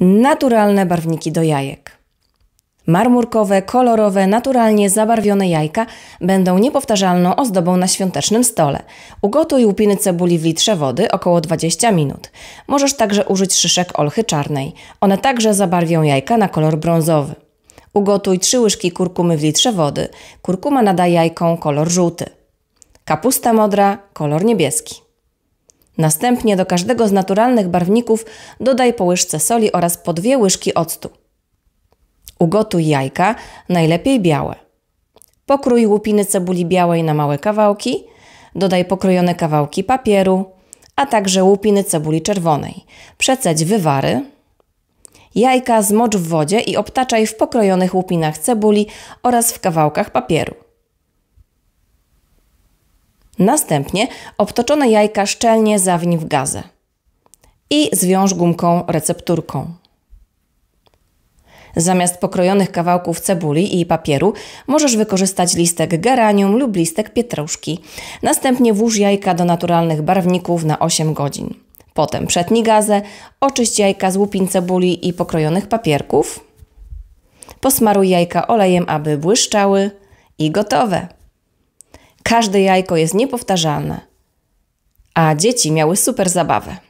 naturalne barwniki do jajek. Marmurkowe, kolorowe, naturalnie zabarwione jajka będą niepowtarzalną ozdobą na świątecznym stole. Ugotuj łupiny cebuli w litrze wody około 20 minut. Możesz także użyć szyszek olchy czarnej. One także zabarwią jajka na kolor brązowy. Ugotuj 3 łyżki kurkumy w litrze wody. Kurkuma nada jajkom kolor żółty. Kapusta modra kolor niebieski. Następnie do każdego z naturalnych barwników dodaj po łyżce soli oraz po dwie łyżki octu. Ugotuj jajka, najlepiej białe. Pokrój łupiny cebuli białej na małe kawałki, dodaj pokrojone kawałki papieru, a także łupiny cebuli czerwonej. Przecedź wywary. Jajka zmocz w wodzie i obtaczaj w pokrojonych łupinach cebuli oraz w kawałkach papieru. Następnie obtoczone jajka szczelnie zawiń w gazę i zwiąż gumką recepturką. Zamiast pokrojonych kawałków cebuli i papieru możesz wykorzystać listek geranium lub listek pietruszki. Następnie włóż jajka do naturalnych barwników na 8 godzin. Potem przetnij gazę, oczyść jajka z łupin cebuli i pokrojonych papierków. Posmaruj jajka olejem, aby błyszczały i gotowe. Każde jajko jest niepowtarzalne. A dzieci miały super zabawę.